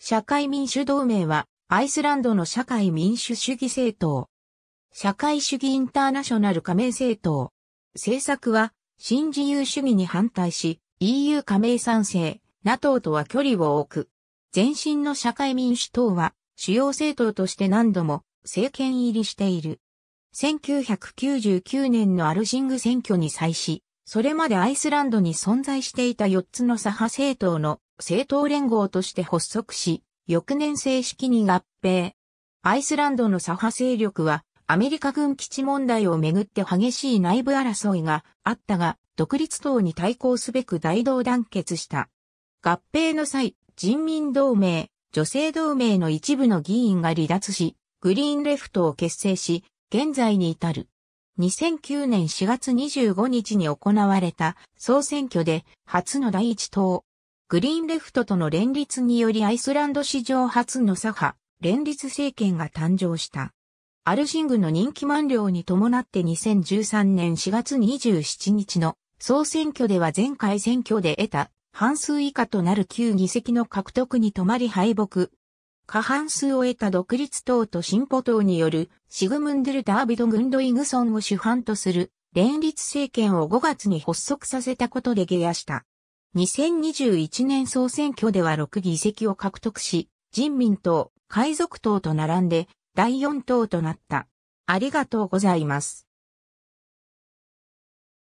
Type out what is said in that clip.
社会民主同盟は、アイスランドの社会民主主義政党。社会主義インターナショナル加盟政党。政策は、新自由主義に反対し、EU 加盟賛成、NATO とは距離を置く。前身の社会民主党は、主要政党として何度も政権入りしている。1999年のアルシング選挙に際し、それまでアイスランドに存在していた4つの左派政党の政党連合として発足し、翌年正式に合併。アイスランドの左派勢力は、アメリカ軍基地問題をめぐって激しい内部争いがあったが、独立党に対抗すべく大同団結した。合併の際、人民同盟、女性同盟の一部の議員が離脱し、グリーンレフトを結成し、現在に至る。2009年4月25日に行われた総選挙で初の第一党、グリーンレフトとの連立によりアイスランド史上初の左派、連立政権が誕生した。アルシングの人気満了に伴って2013年4月27日の総選挙では前回選挙で得た半数以下となる9議席の獲得に止まり敗北、過半数を得た独立党と進歩党によるシグムンデル・ダービド・グンドイグソンを主犯とする連立政権を5月に発足させたことで下野した。2021年総選挙では6議席を獲得し、人民党、海賊党と並んで第4党となった。ありがとうございます。